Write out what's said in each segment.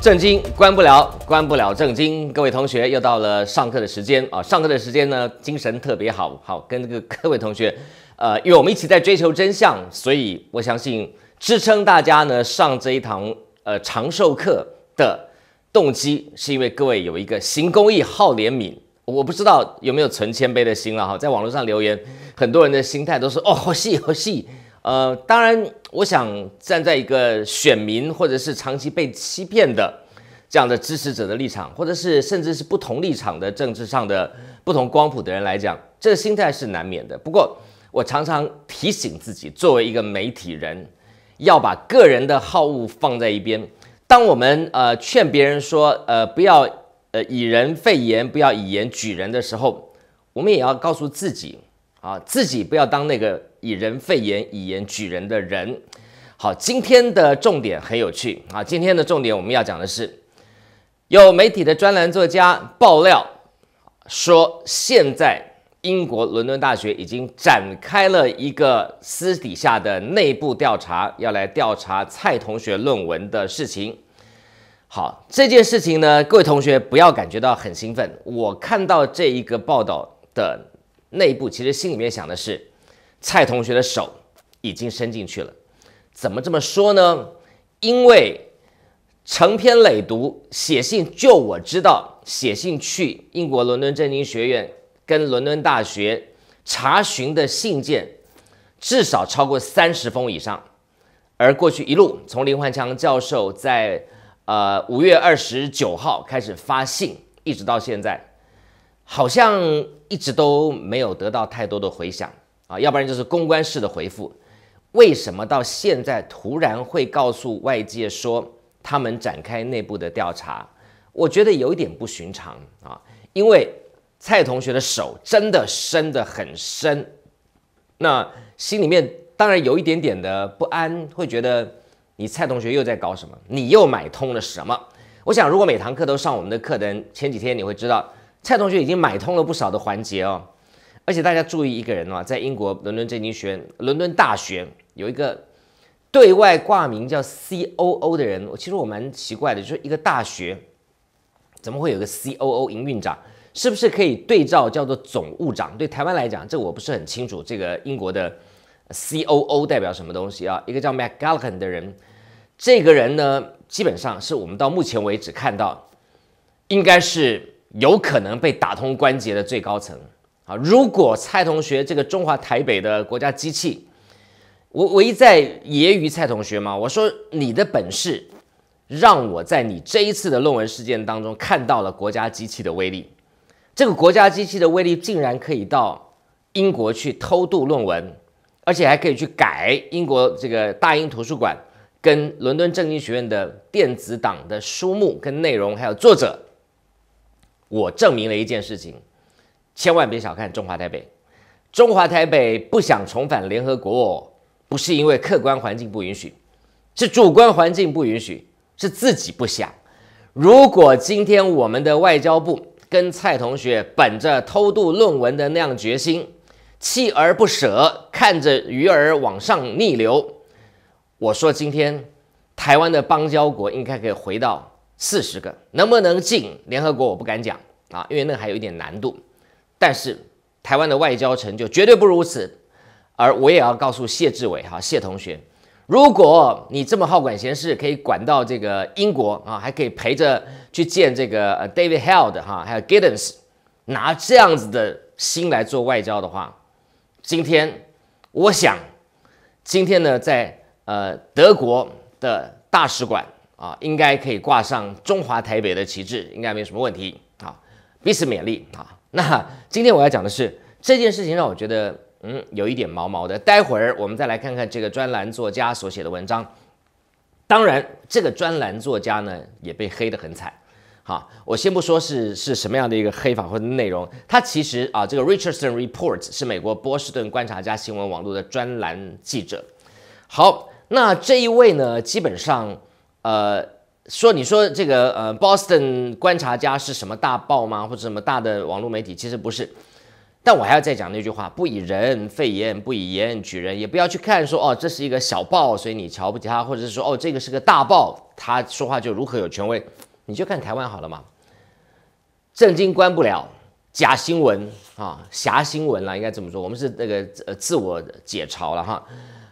正经关不了，关不了正经。各位同学，又到了上课的时间啊！上课的时间呢，精神特别好，好跟这个各位同学，呃，因为我们一起在追求真相，所以我相信支撑大家呢上这一堂呃长寿课的动机，是因为各位有一个行公益、好怜悯。我不知道有没有存谦卑的心了哈，在网络上留言，很多人的心态都是哦，好细，好细。呃，当然，我想站在一个选民或者是长期被欺骗的这样的支持者的立场，或者是甚至是不同立场的政治上的不同光谱的人来讲，这个心态是难免的。不过，我常常提醒自己，作为一个媒体人，要把个人的好恶放在一边。当我们呃劝别人说呃不要呃以人废言，不要以言举人的时候，我们也要告诉自己啊，自己不要当那个。以人废言，以言举人的人。好，今天的重点很有趣啊！今天的重点我们要讲的是，有媒体的专栏作家爆料说，现在英国伦敦大学已经展开了一个私底下的内部调查，要来调查蔡同学论文的事情。好，这件事情呢，各位同学不要感觉到很兴奋。我看到这一个报道的内部，其实心里面想的是。蔡同学的手已经伸进去了，怎么这么说呢？因为成篇累读写信，就我知道，写信去英国伦敦政经学院跟伦敦大学查询的信件，至少超过三十封以上。而过去一路从林焕强教授在呃五月二十九号开始发信，一直到现在，好像一直都没有得到太多的回响。啊，要不然就是公关式的回复。为什么到现在突然会告诉外界说他们展开内部的调查？我觉得有一点不寻常啊，因为蔡同学的手真的伸得很深。那心里面当然有一点点的不安，会觉得你蔡同学又在搞什么？你又买通了什么？我想，如果每堂课都上我们的课，的前几天你会知道蔡同学已经买通了不少的环节哦。而且大家注意一个人的话，在英国伦敦这经学院、伦敦大学有一个对外挂名叫 C O O 的人，其实我蛮奇怪的，就是一个大学怎么会有个 C O O 营运长？是不是可以对照叫做总务长？对台湾来讲，这我不是很清楚。这个英国的 C O O 代表什么东西啊？一个叫 m c g a l l i g a n 的人，这个人呢，基本上是我们到目前为止看到，应该是有可能被打通关节的最高层。啊！如果蔡同学这个中华台北的国家机器，我我一在揶揄蔡同学嘛，我说你的本事，让我在你这一次的论文事件当中看到了国家机器的威力。这个国家机器的威力竟然可以到英国去偷渡论文，而且还可以去改英国这个大英图书馆跟伦敦政经学院的电子档的书目跟内容，还有作者。我证明了一件事情。千万别小看中华台北，中华台北不想重返联合国，不是因为客观环境不允许，是主观环境不允许，是自己不想。如果今天我们的外交部跟蔡同学本着偷渡论文的那样决心，锲而不舍，看着鱼儿往上逆流，我说今天台湾的邦交国应该可以回到四十个，能不能进联合国，我不敢讲啊，因为那还有一点难度。但是台湾的外交成就绝对不如此，而我也要告诉谢志伟哈，谢同学，如果你这么好管闲事，可以管到这个英国啊，还可以陪着去见这个 David Held 哈，还有 Giddens，拿这样子的心来做外交的话，今天我想，今天呢，在呃德国的大使馆啊，应该可以挂上中华台北的旗帜，应该没什么问题啊，彼此勉励啊。那今天我要讲的是这件事情，让我觉得嗯有一点毛毛的。待会儿我们再来看看这个专栏作家所写的文章。当然，这个专栏作家呢也被黑得很惨。哈，我先不说是是什么样的一个黑法或者内容。他其实啊，这个 Richardson Report 是美国波士顿观察家新闻网络的专栏记者。好，那这一位呢，基本上呃。说你说这个呃，Boston 观察家是什么大报吗？或者什么大的网络媒体？其实不是。但我还要再讲那句话：不以人废言，不以言举人，也不要去看说哦，这是一个小报，所以你瞧不起他；或者是说哦，这个是个大报，他说话就如何有权威？你就看台湾好了嘛，正经关不了，假新闻啊，瞎新闻了，应该怎么说？我们是那个呃自我解嘲了哈。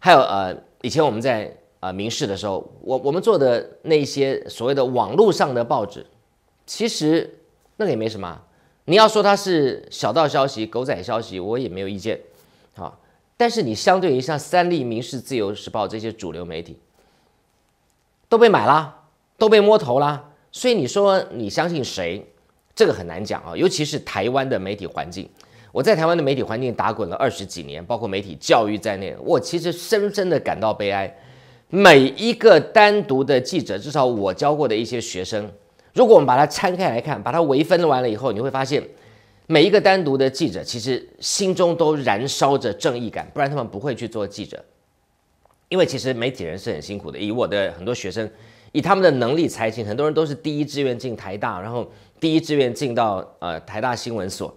还有呃，以前我们在。啊，民事的时候，我我们做的那些所谓的网络上的报纸，其实那个也没什么。你要说它是小道消息、狗仔消息，我也没有意见。好，但是你相对于像三立、民事、自由时报这些主流媒体，都被买了，都被摸头了。所以你说你相信谁，这个很难讲啊。尤其是台湾的媒体环境，我在台湾的媒体环境打滚了二十几年，包括媒体教育在内，我其实深深的感到悲哀。每一个单独的记者，至少我教过的一些学生，如果我们把它拆开来看，把它微分完了以后，你会发现，每一个单独的记者其实心中都燃烧着正义感，不然他们不会去做记者。因为其实媒体人是很辛苦的，以我的很多学生，以他们的能力才行，很多人都是第一志愿进台大，然后第一志愿进到呃台大新闻所，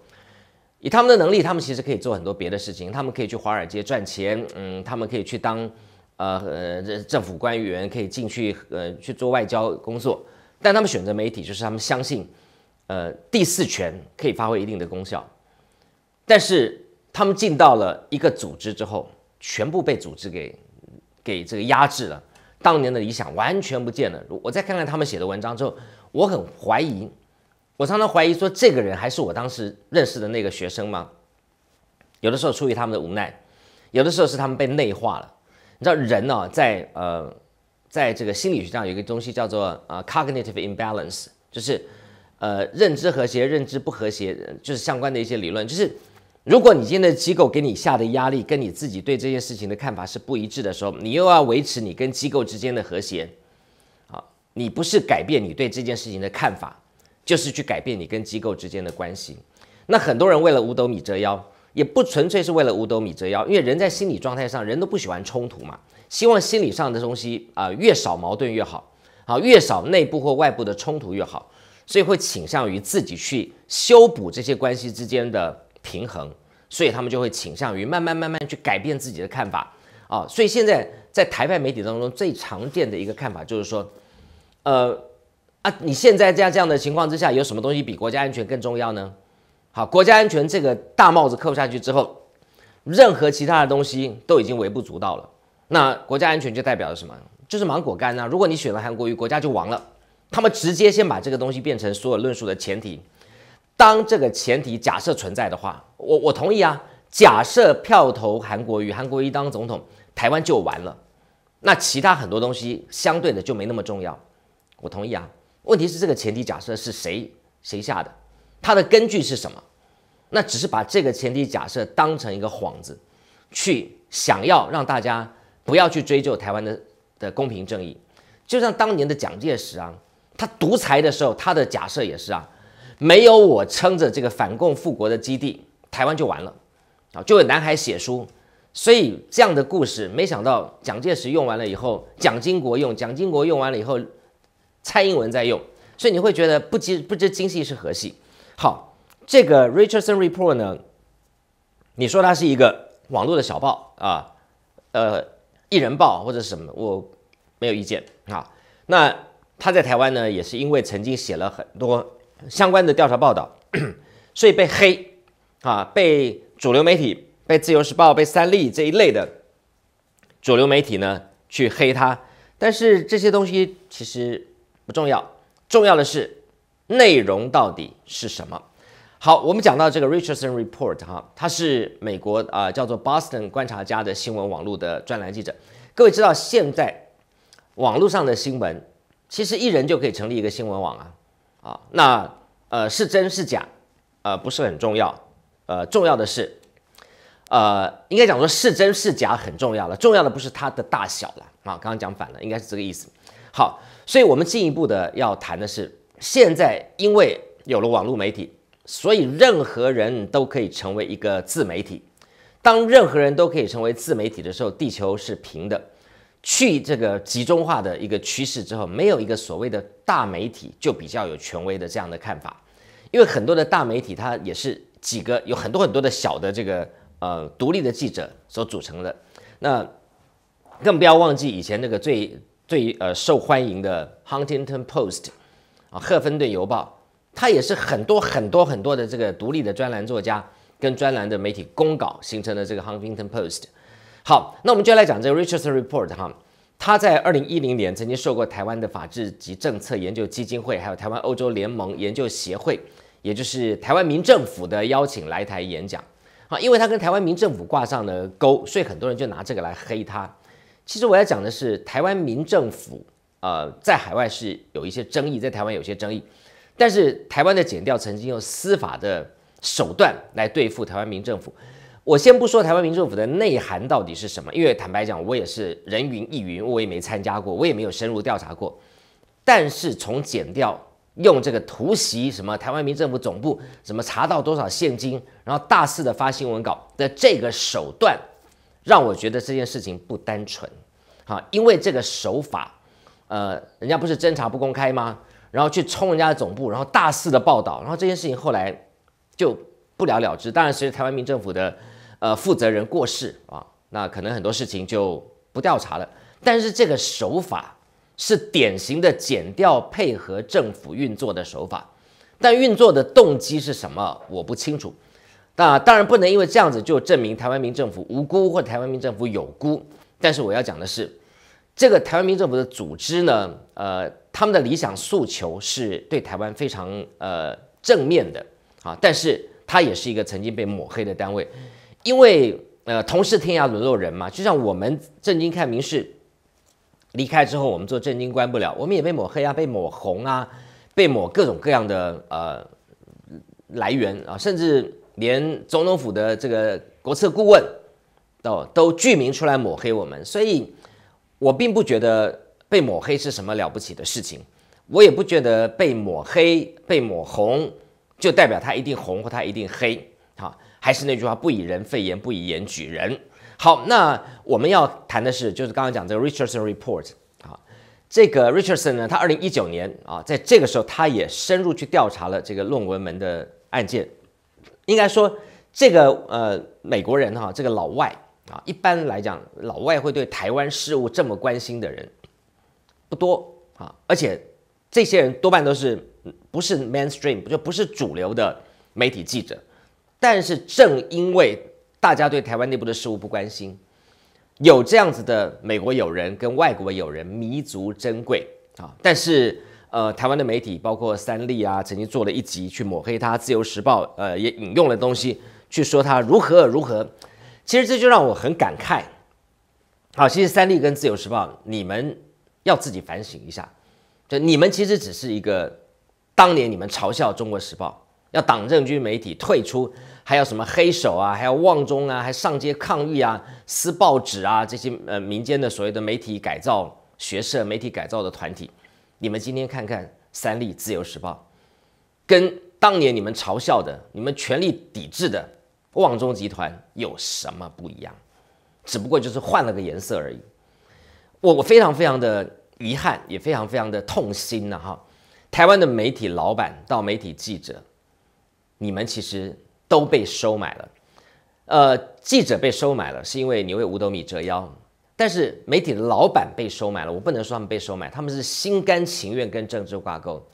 以他们的能力，他们其实可以做很多别的事情，他们可以去华尔街赚钱，嗯，他们可以去当。呃，呃政府官员可以进去，呃，去做外交工作，但他们选择媒体，就是他们相信，呃，第四权可以发挥一定的功效。但是他们进到了一个组织之后，全部被组织给给这个压制了。当年的理想完全不见了。我再看看他们写的文章之后，我很怀疑，我常常怀疑说，这个人还是我当时认识的那个学生吗？有的时候出于他们的无奈，有的时候是他们被内化了。你知道人呢，在呃，在这个心理学上有一个东西叫做呃 cognitive imbalance，就是呃认知和谐、认知不和谐，就是相关的一些理论。就是如果你今天的机构给你下的压力跟你自己对这件事情的看法是不一致的时候，你又要维持你跟机构之间的和谐，啊，你不是改变你对这件事情的看法，就是去改变你跟机构之间的关系。那很多人为了五斗米折腰。也不纯粹是为了五斗米折腰，因为人在心理状态上，人都不喜欢冲突嘛，希望心理上的东西啊越少矛盾越好，好越少内部或外部的冲突越好，所以会倾向于自己去修补这些关系之间的平衡，所以他们就会倾向于慢慢慢慢去改变自己的看法啊，所以现在在台派媒体当中最常见的一个看法就是说，呃啊，你现在在这样的情况之下，有什么东西比国家安全更重要呢？好，国家安全这个大帽子扣下去之后，任何其他的东西都已经微不足道了。那国家安全就代表着什么？就是芒果干啊！如果你选了韩国瑜，国家就亡了。他们直接先把这个东西变成所有论述的前提。当这个前提假设存在的话，我我同意啊。假设票投韩国瑜，韩国瑜当总统，台湾就完了。那其他很多东西相对的就没那么重要。我同意啊。问题是这个前提假设是谁谁下的？它的根据是什么？那只是把这个前提假设当成一个幌子，去想要让大家不要去追究台湾的的公平正义。就像当年的蒋介石啊，他独裁的时候，他的假设也是啊，没有我撑着这个反共复国的基地，台湾就完了，啊，就有南海写书。所以这样的故事，没想到蒋介石用完了以后，蒋经国用，蒋经国用完了以后，蔡英文在用，所以你会觉得不知不知今夕是何夕。好，这个 Richardson Report 呢？你说它是一个网络的小报啊，呃，一人报或者什么我没有意见啊。那他在台湾呢，也是因为曾经写了很多相关的调查报道，所以被黑啊，被主流媒体、被自由时报、被三立这一类的主流媒体呢去黑他。但是这些东西其实不重要，重要的是。内容到底是什么？好，我们讲到这个 Richardson Report 哈，他是美国啊叫做 Boston 观察家的新闻网络的专栏记者。各位知道现在网络上的新闻，其实一人就可以成立一个新闻网啊啊，那呃是真是假，呃不是很重要，呃重要的是，呃应该讲说是真是假很重要了，重要的不是它的大小了啊，刚刚讲反了，应该是这个意思。好，所以我们进一步的要谈的是。现在因为有了网络媒体，所以任何人都可以成为一个自媒体。当任何人都可以成为自媒体的时候，地球是平的。去这个集中化的一个趋势之后，没有一个所谓的大媒体就比较有权威的这样的看法，因为很多的大媒体它也是几个有很多很多的小的这个呃独立的记者所组成的。那更不要忘记以前那个最最呃受欢迎的《Huntington Post》。啊，《《赫芬顿邮报》，他也是很多很多很多的这个独立的专栏作家跟专栏的媒体公稿形成的这个《Huffington Post》。好，那我们就来讲这个《Richards Report》哈。他在二零一零年曾经受过台湾的法治及政策研究基金会，还有台湾欧洲联盟研究协会，也就是台湾民政府的邀请来台演讲。好，因为他跟台湾民政府挂上了钩，所以很多人就拿这个来黑他。其实我要讲的是台湾民政府。呃，在海外是有一些争议，在台湾有些争议，但是台湾的检调曾经用司法的手段来对付台湾民政府。我先不说台湾民政府的内涵到底是什么，因为坦白讲，我也是人云亦云，我也没参加过，我也没有深入调查过。但是从检调用这个突袭什么台湾民政府总部，什么查到多少现金，然后大肆的发新闻稿的这个手段，让我觉得这件事情不单纯。好，因为这个手法。呃，人家不是侦查不公开吗？然后去冲人家的总部，然后大肆的报道，然后这件事情后来就不了了之。当然，随着台湾民政府的呃负责人过世啊，那可能很多事情就不调查了。但是这个手法是典型的剪掉配合政府运作的手法，但运作的动机是什么我不清楚。那当然不能因为这样子就证明台湾民政府无辜或台湾民政府有辜。但是我要讲的是。这个台湾民政府的组织呢，呃，他们的理想诉求是对台湾非常呃正面的啊，但是它也是一个曾经被抹黑的单位，因为呃，同是天涯沦落人嘛，就像我们正经看民事离开之后，我们做正经官不了，我们也被抹黑啊，被抹红啊，被抹各种各样的呃来源啊，甚至连总统府的这个国策顾问都都具名出来抹黑我们，所以。我并不觉得被抹黑是什么了不起的事情，我也不觉得被抹黑、被抹红就代表他一定红或他一定黑哈，还是那句话，不以人废言，不以言举人。好，那我们要谈的是，就是刚刚讲这个 Richardson Report 啊，这个 Richardson 呢，他二零一九年啊，在这个时候，他也深入去调查了这个论文门的案件。应该说，这个呃美国人哈，这个老外。啊，一般来讲，老外会对台湾事务这么关心的人不多啊，而且这些人多半都是不是 mainstream，就不是主流的媒体记者。但是正因为大家对台湾内部的事务不关心，有这样子的美国友人跟外国友人弥足珍贵啊。但是呃，台湾的媒体包括三立啊，曾经做了一集去抹黑他，《自由时报》呃也引用了东西去说他如何如何。其实这就让我很感慨。好，其实三立跟自由时报，你们要自己反省一下。就你们其实只是一个，当年你们嘲笑中国时报，要党政军媒体退出，还有什么黑手啊，还有旺中啊，还上街抗议啊，撕报纸啊，这些呃民间的所谓的媒体改造学社、媒体改造的团体，你们今天看看三立、自由时报，跟当年你们嘲笑的、你们全力抵制的。旺中集团有什么不一样？只不过就是换了个颜色而已。我我非常非常的遗憾，也非常非常的痛心呐！哈，台湾的媒体老板到媒体记者，你们其实都被收买了。呃，记者被收买了，是因为你为五斗米折腰；但是媒体的老板被收买了，我不能说他们被收买，他们是心甘情愿跟政治挂钩，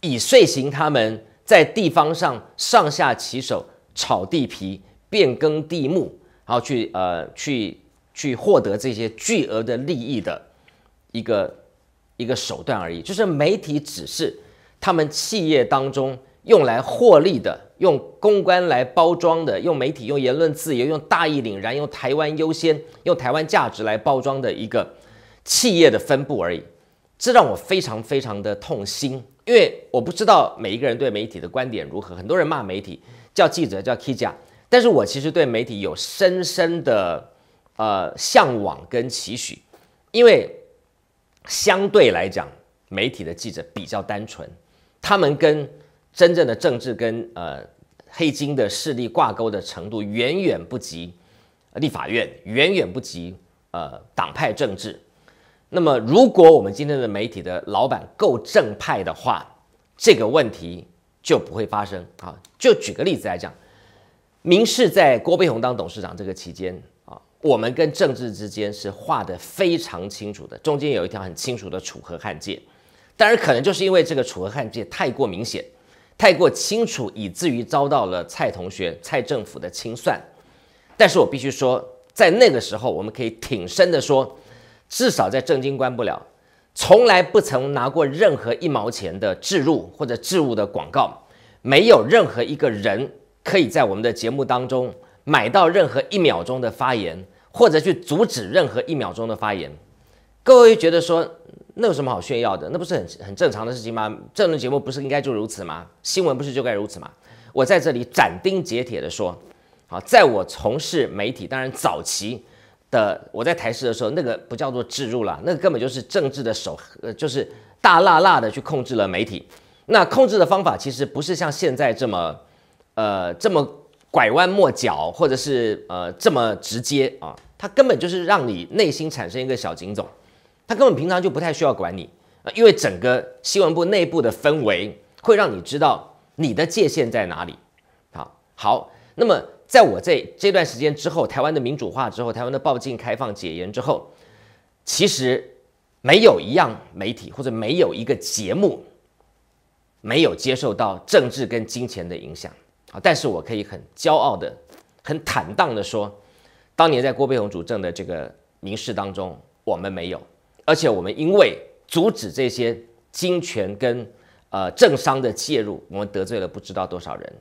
以遂行他们在地方上上下其手。炒地皮、变更地目，然后去呃去去获得这些巨额的利益的一个一个手段而已，就是媒体只是他们企业当中用来获利的，用公关来包装的，用媒体、用言论自由、用大义凛然、用台湾优先、用台湾价值来包装的一个企业的分布而已。这让我非常非常的痛心，因为我不知道每一个人对媒体的观点如何，很多人骂媒体。叫记者叫 K 家，但是我其实对媒体有深深的呃向往跟期许，因为相对来讲，媒体的记者比较单纯，他们跟真正的政治跟呃黑金的势力挂钩的程度远远不及立法院，远远不及呃党派政治。那么，如果我们今天的媒体的老板够正派的话，这个问题。就不会发生啊！就举个例子来讲，明世在郭培红当董事长这个期间啊，我们跟政治之间是画得非常清楚的，中间有一条很清楚的楚河汉界。当然，可能就是因为这个楚河汉界太过明显、太过清楚，以至于遭到了蔡同学、蔡政府的清算。但是我必须说，在那个时候，我们可以挺身的说，至少在政经关不了。从来不曾拿过任何一毛钱的置入或者置物的广告，没有任何一个人可以在我们的节目当中买到任何一秒钟的发言，或者去阻止任何一秒钟的发言。各位觉得说那有什么好炫耀的？那不是很很正常的事情吗？这轮节目不是应该就如此吗？新闻不是就该如此吗？我在这里斩钉截铁地说，好，在我从事媒体，当然早期。呃，我在台视的时候，那个不叫做置入了，那个根本就是政治的手，呃，就是大辣辣的去控制了媒体。那控制的方法其实不是像现在这么，呃，这么拐弯抹角，或者是呃这么直接啊，它根本就是让你内心产生一个小警总，它根本平常就不太需要管你，因为整个新闻部内部的氛围会让你知道你的界限在哪里。好，好，那么。在我这这段时间之后，台湾的民主化之后，台湾的报禁开放解严之后，其实没有一样媒体或者没有一个节目没有接受到政治跟金钱的影响啊。但是我可以很骄傲的、很坦荡的说，当年在郭培洪主政的这个民事当中，我们没有，而且我们因为阻止这些金权跟呃政商的介入，我们得罪了不知道多少人。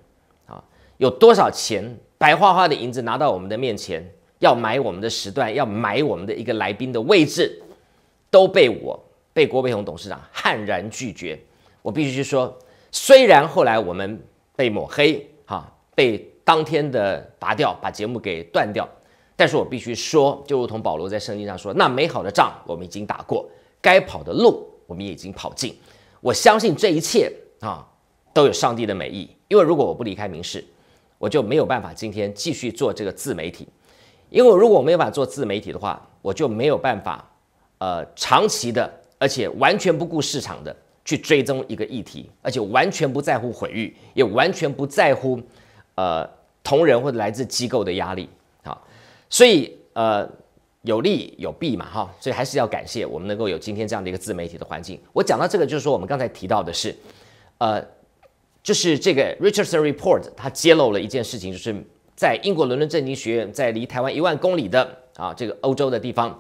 有多少钱白花花的银子拿到我们的面前，要买我们的时段，要买我们的一个来宾的位置，都被我被郭培红董事长悍然拒绝。我必须去说，虽然后来我们被抹黑，哈，被当天的拔掉，把节目给断掉，但是我必须说，就如同保罗在圣经上说，那美好的仗我们已经打过，该跑的路我们也已经跑尽。我相信这一切啊，都有上帝的美意，因为如果我不离开明世，我就没有办法今天继续做这个自媒体，因为如果我没办法做自媒体的话，我就没有办法，呃，长期的，而且完全不顾市场的去追踪一个议题，而且完全不在乎毁誉，也完全不在乎，呃，同仁或者来自机构的压力，好，所以呃，有利有弊嘛，哈，所以还是要感谢我们能够有今天这样的一个自媒体的环境。我讲到这个，就是说我们刚才提到的是，呃。就是这个 Richardson Report，它揭露了一件事情，就是在英国伦敦政经学院，在离台湾一万公里的啊这个欧洲的地方，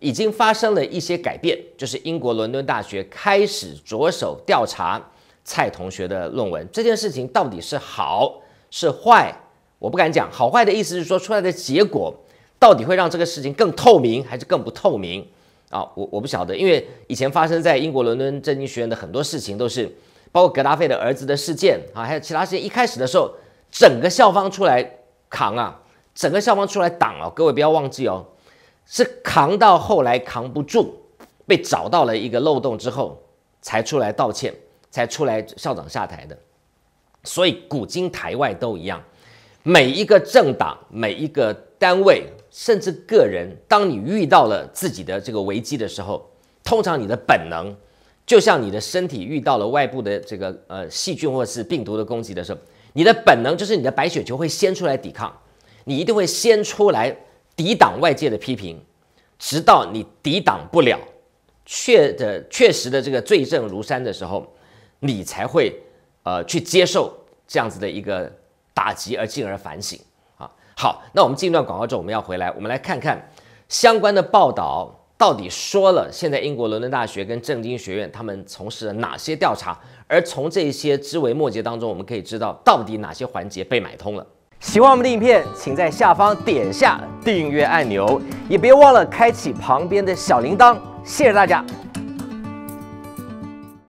已经发生了一些改变。就是英国伦敦大学开始着手调查蔡同学的论文这件事情到底是好是坏，我不敢讲好坏的意思是说出来的结果到底会让这个事情更透明还是更不透明啊？我我不晓得，因为以前发生在英国伦敦政经学院的很多事情都是。包括格达菲的儿子的事件啊，还有其他事件。一开始的时候，整个校方出来扛啊，整个校方出来挡啊。各位不要忘记哦，是扛到后来扛不住，被找到了一个漏洞之后，才出来道歉，才出来校长下台的。所以古今台外都一样，每一个政党、每一个单位，甚至个人，当你遇到了自己的这个危机的时候，通常你的本能。就像你的身体遇到了外部的这个呃细菌或者是病毒的攻击的时候，你的本能就是你的白血球会先出来抵抗，你一定会先出来抵挡外界的批评，直到你抵挡不了，确的确实的这个罪证如山的时候，你才会呃去接受这样子的一个打击，而进而反省啊。好，那我们进一段广告之后，我们要回来，我们来看看相关的报道。到底说了？现在英国伦敦大学跟政经学院他们从事了哪些调查？而从这些枝微末节当中，我们可以知道到底哪些环节被买通了？喜欢我们的影片，请在下方点下订阅按钮，也别忘了开启旁边的小铃铛。谢谢大家。